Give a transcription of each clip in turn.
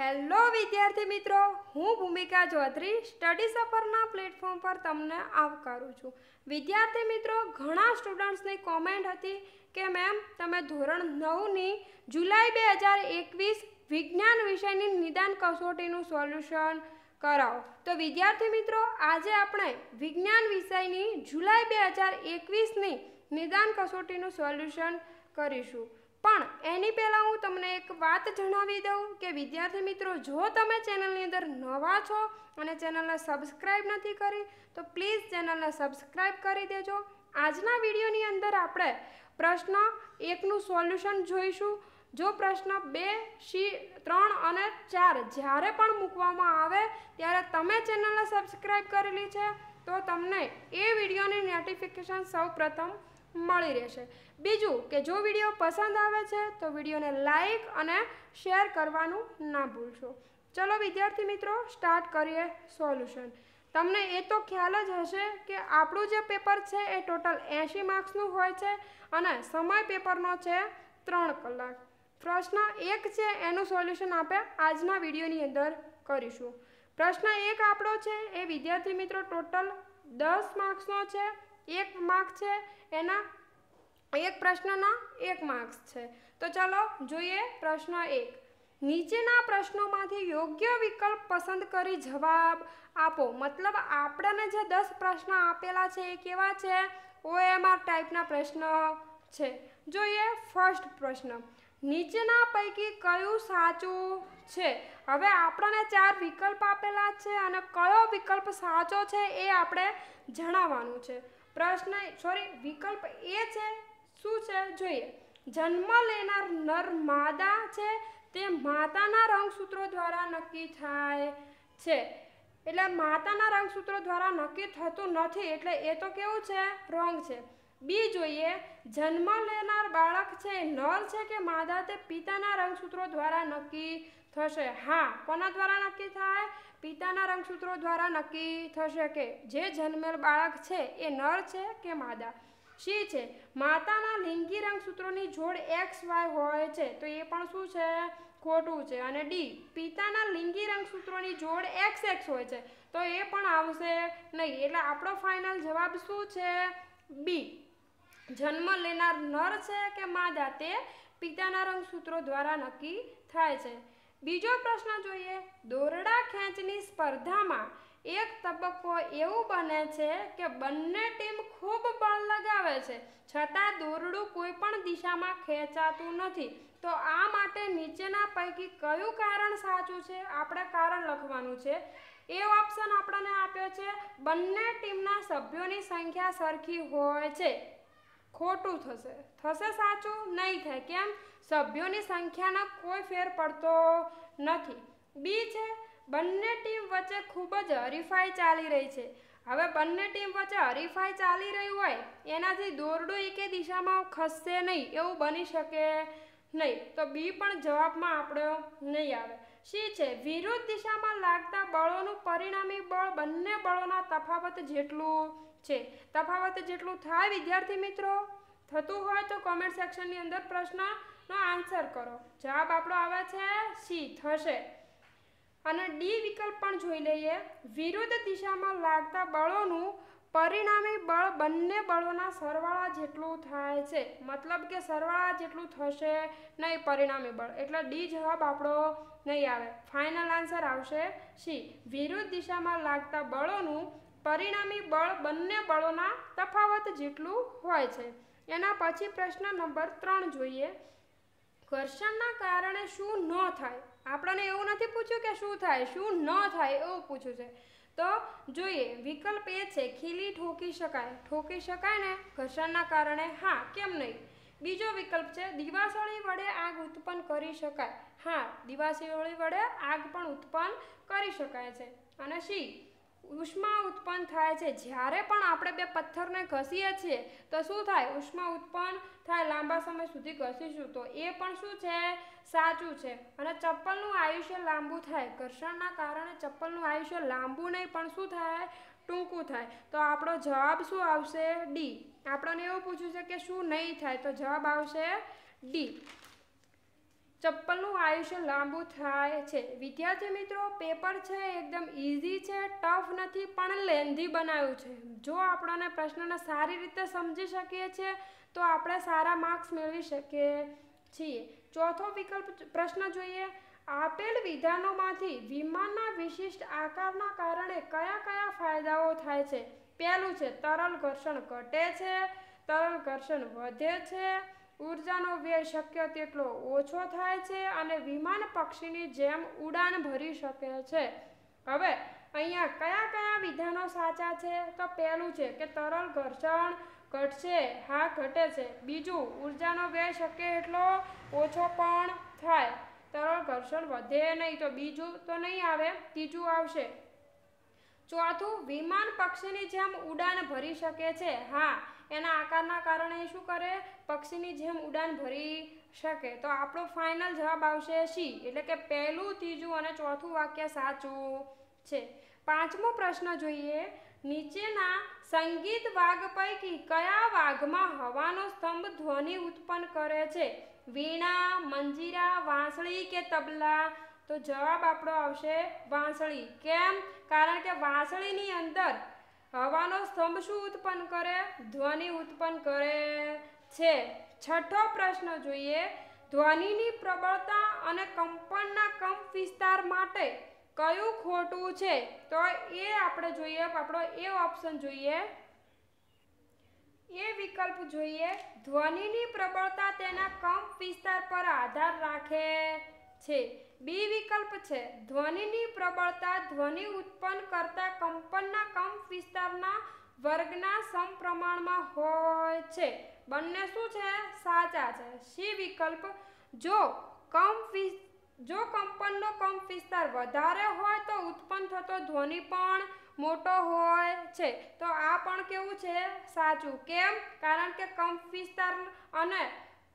hello વિદ્યાર્થી મિત્રો હું ભૂમિકા ચૌધરી સ્ટડી સફરના પ્લેટફોર્મ પર તમને આવકારું છું વિદ્યાર્થી મિત્રો ઘણા સ્ટુડન્ટ્સની કોમેન્ટ હતી કે મેમ તમે ધોરણ નવની જુલાઈ બે હજાર એકવીસ વિજ્ઞાન વિષયની નિદાન કસોટીનું સોલ્યુશન કરાવો તો વિદ્યાર્થી મિત્રો આજે આપણે વિજ્ઞાન વિષયની જુલાઈ બે હજાર એકવીસની નિદાન કસોટીનું સોલ્યુશન કરીશું પણ એની પહેલાં હું તમને એક વાત જણાવી દઉં કે વિદ્યાર્થી મિત્રો જો તમે ચેનલની અંદર નવા છો અને ચેનલને સબસ્ક્રાઈબ નથી કરી તો પ્લીઝ ચેનલને સબસ્ક્રાઈબ કરી દેજો આજના વિડીયોની અંદર આપણે પ્રશ્ન એકનું સોલ્યુશન જોઈશું જો પ્રશ્ન બે સી ત્રણ અને ચાર જ્યારે પણ મૂકવામાં આવે ત્યારે તમે ચેનલને સબસ્ક્રાઈબ કરેલી છે તો તમને એ વિડીયોની નોટિફિકેશન સૌ પ્રથમ મળી રહેશે બીજું કે જો વિડીયો પસંદ આવે છે તો વિડીયોને લાઈક અને શેર કરવાનું ના ભૂલશો ચલો વિદ્યાર્થી મિત્રો સ્ટાર્ટ કરીએ સોલ્યુશન તમને એ તો ખ્યાલ જ હશે કે આપણું જે પેપર છે એ ટોટલ એંશી માર્ક્સનું હોય છે અને સમય પેપરનો છે ત્રણ કલાક પ્રશ્ન એક છે એનું સોલ્યુશન આપણે આજના વિડીયોની અંદર કરીશું પ્રશ્ન એક આપણો છે એ વિદ્યાર્થી મિત્રો ટોટલ દસ માર્ક્સનો છે એક માર્ક છે એના એક પ્રશ્નના એક માર્ક્સ છે તો ચાલો જોઈએ પ્રશ્ન એક નીચેના પ્રશ્નોમાંથી યોગ્ય વિકલ્પ પસંદ કરી જવાબ આપો મતલબ આપણને જે દસ પ્રશ્ન આપેલા છે એ કેવા છે ઓએમઆર ટાઈપના પ્રશ્ન છે જોઈએ ફર્સ્ટ પ્રશ્ન નીચેના પૈકી કયું સાચું છે હવે આપણને ચાર વિકલ્પ આપેલા છે અને કયો વિકલ્પ સાચો છે એ આપણે જણાવવાનું છે પ્રશ્ન સોરી વિકલ્પ એ છે શું છે જોઈએ જન્મ લેનાર નર માદા છે તે માતાના રંગસૂત્રો દ્વારા નક્કી થાય છે એટલે માતાના રંગસૂત્રો દ્વારા નક્કી થતું નથી એટલે એ તો કેવું છે રોંગ છે બી જોઈએ જન્મ લેનાર બાળક છે નર છે કે માદા તે પિતાના રંગસૂત્રો દ્વારા નક્કી થશે હા કોના દ્વારા નક્કી થાય પિતાના રંગસૂત્રો દ્વારા નક્કી થશે કે જે જન્મેલ બાળક છે એ નર છે કે માદા શી છે માતાના લિંગી રંગસૂત્રોની જોડ એક્સ વાય હોય છે તો એ પણ શું છે ખોટું છે અને ડી પિતાના લિંગી રંગસૂત્રોની જોડ એક્સ એક્સ હોય છે તો એ પણ આવશે નહીં એટલે આપણો ફાઇનલ જવાબ શું છે બી જન્મ લેનાર નર છે કે માદા તે પિતાના રંગસૂત્રો દ્વારા નક્કી થાય છે બીજો પ્રશ્ન જોઈએ દોરડા ખેંચની સ્પર્ધામાં એક તબક્કો એવું બને છે કે બંને ટીમ ખૂબ બળ લગાવે છે છતાં દોરડું કોઈ પણ દિશામાં ખેંચાતું નથી તો આ માટે નીચેના પૈકી કયું કારણ સાચું છે આપણે કારણ લખવાનું છે એ ઓપ્શન આપણને આપ્યો છે બંને ટીમના સભ્યોની સંખ્યા સરખી હોય છે ખોટું થશે થશે સાચું નહીં થાય કેમ સભ્યોની સંખ્યાનો કોઈ ફેર પડતો નથી બી છે બંને ટીમ વચ્ચે ખૂબ જ હરીફાઈ ચાલી રહી છે હવે બંને ટીમ વચ્ચે હરીફાઈ ચાલી રહી હોય એનાથી દોરડું એકે દિશામાં ખસશે નહીં એવું બની શકે નહીં તો બી પણ જવાબમાં આપણો નહીં આવે શી છે વિરુદ્ધ દિશામાં લાગતા બળોનું પરિણામી બળ બંને બળોના તફાવત જેટલું છે તફાવત જેટલું થાય વિદ્યાર્થી મિત્રો થતું હોય તો કોમેન્ટ સેક્શનની અંદર પ્રશ્નનો આન્સર કરો જવાબ આપણો આવે છે સી થશે અને ડી વિકલ્પ પણ જોઈ લઈએ વિરુદ્ધ દિશામાં લાગતા બળોનું પરિણામી બળ બંને બળોના સરવાળા જેટલું થાય છે મતલબ કે સરવાળા જેટલું થશે નહીં પરિણામી બળ એટલે ડી જવાબ આપણો નહીં આવે ફાઇનલ આન્સર આવશે સી વિરુદ્ધ દિશામાં લાગતા બળોનું પરિણામી બળ બંને બળોના તફાવત જેટલું હોય છે એના પછી પ્રશ્ન નંબર ત્રણ જોઈએ ઘર્ષણના કારણે શું ન થાય આપણને એવું નથી પૂછ્યું કે શું થાય શું ન થાય એવું પૂછ્યું છે તો જોઈએ વિકલ્પ એ છે ખીલી ઠોકી શકાય ઠોકી શકાય ને ઘસણના કારણે હા કેમ નહીં બીજો વિકલ્પ છે દિવાસળી વડે આગ ઉત્પન્ન કરી શકાય હા દિવાસળી વડે આગ પણ ઉત્પન્ન કરી શકાય છે અને સી ઉષ્મા ઉત્પન્ન થાય છે જ્યારે પણ આપણે બે પથ્થરને ઘસીએ છીએ તો શું થાય ઉષ્મા ઉત્પન્ન થાય લાંબા સમય સુધી ઘસીશું તો એ પણ શું છે સાચું છે અને ચપ્પલનું આયુષ્ય લાંબુ થાય ઘર્ષણના કારણે ચપ્પલનું આયુષ્ય લાંબુ નહીં પણ શું થાય ટૂંકું થાય તો આપણો જવાબ શું આવશે ડી આપણને એવું પૂછ્યું છે કે શું નહીં થાય તો જવાબ આવશે ડી ચપ્પલનું આયુષ્ય લાંબુ થાય છે વિદ્યાર્થી મિત્રો પેપર છે એકદમ ઇઝી છે ટફ નથી પણ લેન્ધી બનાવ્યું છે જો આપણને પ્રશ્નને સારી રીતે સમજી શકીએ છીએ તો આપણે સારા માર્ક્સ મેળવી શકીએ છીએ ચોથો વિકલ્પ પ્રશ્ન જોઈએ આપેલ વિધાનોમાંથી વિમાનના વિશિષ્ટ આકારના કારણે કયા કયા ફાયદાઓ થાય છે પહેલું છે તરલ ઘર્ષણ ઘટે છે તરલ ઘર્ષણ વધે છે ઉર્જાનો વ્યય શક્ય તેટલો ઓછો થાય છે અને વિમાન પક્ષીની જેમ ઉડાન ભરી શકે છે હવે અહીંયા કયા કયા વિધાનો સાચા છે તો પહેલું છે કે તરલ ઘર્ષણ ઘટશે હા ઘટે છે બીજું ઉર્જાનો વ્યય શક્ય એટલો ઓછો પણ થાય તરલ ઘર્ષણ વધે નહીં તો બીજું તો નહીં આવે ત્રીજું આવશે ચોથું વિમાન પક્ષીની જેમ ઉડાન ભરી શકે છે હા એના આકારના કારણે શું કરે પક્ષીની જેમ ઉડાન ભરી શકે તો આપણો ફાઇનલ જવાબ આવશે સી એટલે કે પહેલું ત્રીજું અને ચોથું વાક્ય સાચું છે પાંચમો પ્રશ્ન જોઈએ નીચેના સંગીત વાઘ પૈકી કયા વાઘમાં હવાનો સ્તંભ ધ્વનિ ઉત્પન્ન કરે છે વીણા મંજીરા વાંસળી કે તબલા તો જવાબ આપણો આવશે વાંસળી કેમ કારણ કે વાંસળીની અંદર હવાનો સ્તંભ શું ઉત્પન્ન કરે ધ્વનિ ઉત્પન્ન કરે છે છઠ્ઠો પ્રશ્ન જોઈએ ધ્વનિની પ્રબળતા અને કંપનના કંપ વિસ્તાર માટે કયું ખોટું છે તો એ આપણે જોઈએ આપણો એ ઓપ્શન જોઈએ એ વિકલ્પ જોઈએ ધ્વનિની પ્રબળતા તેના કંપ વિસ્તાર પર આધાર રાખે છે બી વિકલ્પ છે ધ્વનિની પ્રબળતા ધ્વનિ ઉત્પન્ન કરતા કંપનના કંપ વિસ્તારના વર્ગના સમપ્રમાણમાં હોય છે બંને શું છે સાચા છે સી વિકલ્પ જો કમ જો કંપનનો કંપ વિસ્તાર વધારે હોય તો ઉત્પન્ન થતો ધ્વનિ પણ મોટો હોય છે તો આ પણ કેવું છે સાચું કેમ કારણ કે કંપ વિસ્તાર અને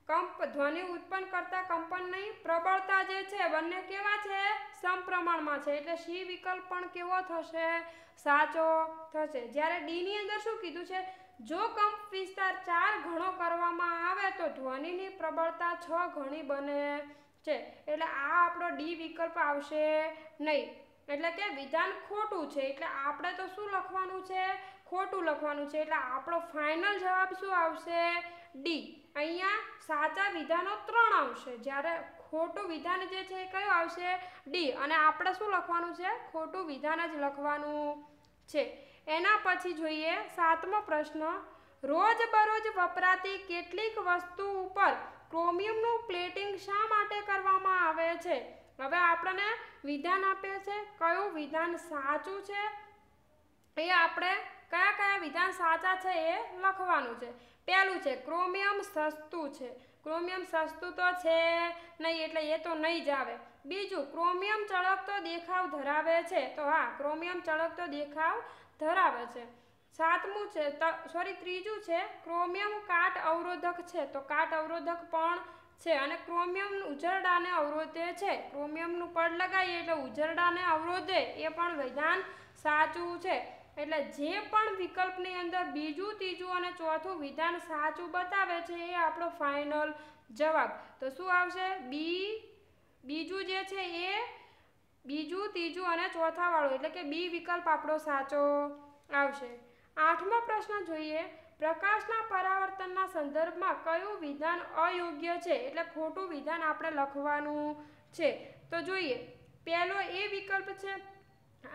કંપ ધ્વનિ ઉત્પન્ન કરતા કંપનની પ્રબળતા જે છે બંને કેવા છે સમપ્રમાણમાં છે એટલે સી વિકલ્પ પણ કેવો થશે સાચો થશે જ્યારે ડીની અંદર શું કીધું છે જો કંપ વિસ્તાર ચાર ઘણો કરવામાં આવે તો ધ્વનિની પ્રબળતા છ ઘણી બને છે એટલે આ આપણો ડી વિકલ્પ આવશે નહીં એટલે કે વિધાન ખોટું છે એટલે આપણે તો શું લખવાનું છે ખોટું લખવાનું છે એટલે આપણો ફાઇનલ જવાબ શું આવશે ડી અહીંયા સાચા વિધાનો ત્રણ આવશે જ્યારે ખોટું વિધાન જે છે એ કયું આવશે ડી અને આપણે શું લખવાનું છે ખોટું વિધાન જ લખવાનું છે એના પછી જોઈએ સાતમો પ્રશ્ન રોજબરોજ વપરાતી કેટલીક વસ્તુ ઉપર ક્રોમિયમનું પ્લેટિંગ શા માટે કરવામાં આવે છે હવે આપણને વિધાન આપે છે કયું વિધાન સાચું છે એ આપણે કયા કયા વિધાન સાચા છે એ લખવાનું છે પહેલું છે ક્રોમિયમ સસ્તું છે ક્રોમિયમ સસ્તું તો છે નહીં એટલે એ તો નહીં જ આવે બીજું ક્રોમિયમ ચળકતો દેખાવ ધરાવે છે તો હા ક્રોમિયમ ચળકતો દેખાવ ધરાવે છે સાતમું છે સોરી ત્રીજું છે ક્રોમિયમ કાટ અવરોધક છે તો કાટ અવરોધક પણ છે અને ક્રોમિયમ ઉજરડાને અવરોધે છે ક્રોમિયમનું પડ લગાવીએ એટલે ઉજરડાને અવરોધે એ પણ વિધાન સાચું છે એટલે જે પણ વિકલ્પની અંદર બીજું ત્રીજું અને ચોથું વિધાન સાચું બતાવે છે એ આપણો ફાઇનલ જવાબ તો શું આવશે બી બીજું જે છે એ બીજું ત્રીજું અને ચોથાવાળું એટલે કે બી વિકલ્પ આપણો સાચો આવશે આઠમો પ્રશ્ન જોઈએ પ્રકાશના પરાવર્તનના સંદર્ભમાં કયું વિધાન અયોગ્ય છે એટલે ખોટું વિધાન આપણે લખવાનું છે તો જોઈએ પહેલો એ વિકલ્પ છે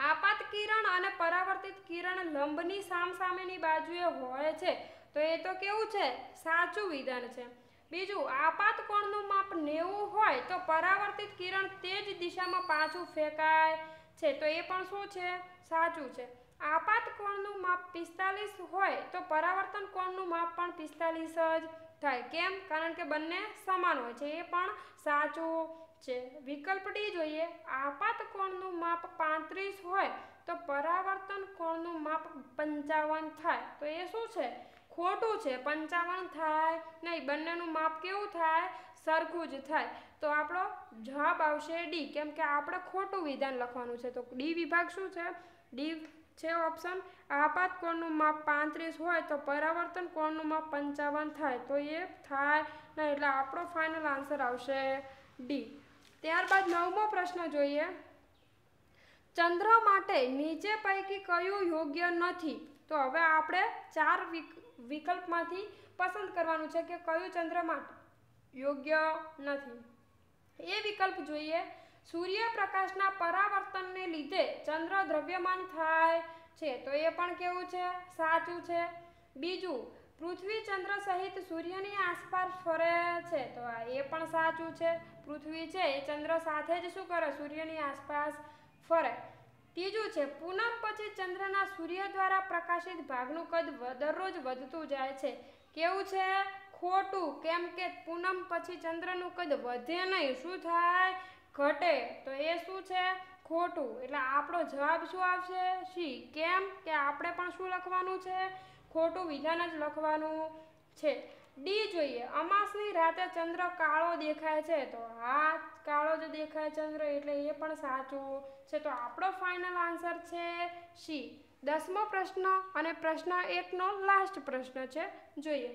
આપાત કિરણ અને પરાવર્તિત કિરણ લંબની સામસામેની બાજુએ હોય છે તો એ તો કેવું છે સાચું વિધાન છે બીજું આપાત કોણનું માપ નેવું હોય તો પરાવર્તિત કિરણ તે જ દિશામાં પાછું ફેંકાય છે તો એ પણ શું છે સાચું છે આપાત કોણનું માપ પિસ્તાલીસ હોય તો પરાવર્તન કોણનું માપ પણ પિસ્તાલીસ જ થાય કેમ કારણ કે બંને સમાન હોય છે એ પણ સાચો છે વિકલ્પ ડી જોઈએ આપાત કોણનું માપ પાંત્રીસ હોય તો પરાવર્તન કોણનું માપ પંચાવન થાય તો એ શું છે ખોટું છે પંચાવન થાય નહીં બંનેનું માપ કેવું થાય સરખું જ થાય તો આપણો જવાબ આવશે ડી કેમ કે આપણે ખોટું વિધાન લખવાનું છે તો ડી વિભાગ શું છે ડી છે ઓપ્શન આપાત કોણનું માપ પાંત્રીસ હોય તો પરાવર્તન કોણનું માપ પંચાવન થાય તો એ થાય નહીં એટલે આપણો ફાઇનલ આન્સર આવશે ડી ત્યારબાદ નવમો પ્રશ્ન જોઈએ ચંદ્ર માટે નીચે પૈકી કયું યોગ્ય નથી તો હવે આપણે ચાર વિકલ્પમાંથી પસંદ કરવાનું છે કે કયું ચંદ્ર માટે યોગ્ય નથી એ વિકલ્પ જોઈએ સૂર્યપ્રકાશના પરાવર્તનને લીધે ચંદ્ર દ્રવ્યમાન થાય છે તો એ પણ કેવું છે સાચું છે બીજું પૃથ્વી ચંદ્ર સહિત સૂર્યની આસપાસ ફરે છે તો આ એ પણ સાચું છે પૃથ્વી છે એ ચંદ્ર સાથે જ શું કરે સૂર્યની આસપાસ ફરે ત્રીજું છે પૂનમ પછી ચંદ્રના સૂર્ય દ્વારા પ્રકાશિત ભાગનું કદ દરરોજ વધતું જાય છે કેવું છે ખોટું કેમ કે પૂનમ પછી ચંદ્રનું કદ વધે નહીં શું થાય ઘટે તો એ શું છે ખોટું એટલે આપણો જવાબ શું આવશે સી કેમ કે આપણે પણ શું લખવાનું છે ખોટું વિધાન જ લખવાનું છે ડી જોઈએ અમાસની રાતે ચંદ્ર કાળો દેખાય છે તો હા કાળો જ દેખાય ચંદ્ર એટલે એ પણ સાચું છે તો આપણો ફાઇનલ આન્સર છે સી દસમો પ્રશ્ન અને પ્રશ્ન એકનો લાસ્ટ પ્રશ્ન છે જોઈએ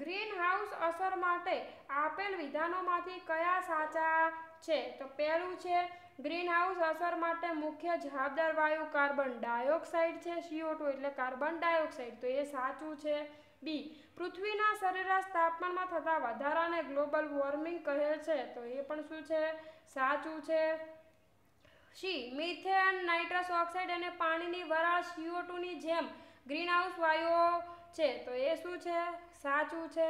ગ્રીનહાઉસ અસર માટે આપેલ વિધાનોમાંથી કયા સાચા છે તો પહેલું છે ગ્રીનહાઉસ અસર માટે મુખ્ય જવાબદાર વાયુ કાર્બન ડાયોક્સાઇડ છે સીઓ ટુ એટલે કાર્બન ડાયોક્સાઇડ તો એ સાચું છે બી પૃથ્વીના સરેરાશ તાપમાનમાં થતા વધારાને ગ્લોબલ વોર્મિંગ કહે છે તો એ પણ શું છે સાચું છે સી મિથેન નાઇટ્રસ ઓક્સાઇડ અને પાણીની વરાળ સીઓ ટુની જેમ ગ્રીનહાઉસ વાયુઓ છે તો એ શું છે સાચું છે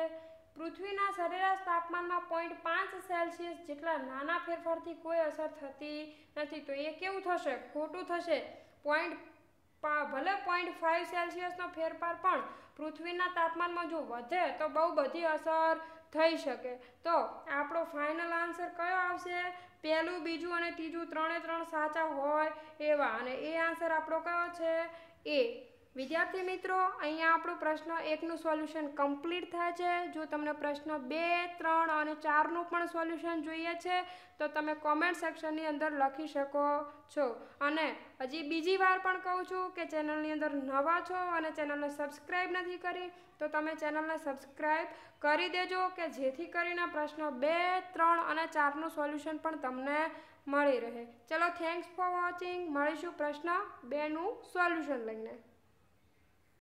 પૃથ્વીના સરેરાશ તાપમાનમાં પોઈન્ટ પાંચ સેલ્સિયસ જેટલા નાના ફેરફારથી કોઈ અસર થતી નથી તો એ કેવું થશે ખોટું થશે પોઈન્ટ ભલે પોઈન્ટ ફાઇવ સેલ્સિયસનો ફેરફાર પણ પૃથ્વીના તાપમાનમાં જો વધે તો બહુ બધી અસર થઈ શકે તો આપણો ફાઇનલ આન્સર કયો આવશે પહેલું બીજું અને ત્રીજું ત્રણે ત્રણ સાચા હોય એવા અને એ આન્સર આપણો કયો છે એ વિદ્યાર્થી મિત્રો અહીંયા આપણો પ્રશ્ન એકનું સોલ્યુશન કમ્પ્લીટ થાય છે જો તમને પ્રશ્ન બે ત્રણ અને ચારનું પણ સોલ્યુશન જોઈએ છે તો તમે કોમેન્ટ સેક્શનની અંદર લખી શકો છો અને હજી બીજી વાર પણ કહું છું કે ચેનલની અંદર નવા છો અને ચેનલને સબસ્ક્રાઈબ નથી કરી તો તમે ચેનલને સબસ્ક્રાઈબ કરી દેજો કે જેથી કરીને પ્રશ્ન બે ત્રણ અને ચારનું સોલ્યુશન પણ તમને મળી રહે ચલો થેન્ક્સ ફોર વોચિંગ મળીશું પ્રશ્ન બેનું સોલ્યુશન લઈને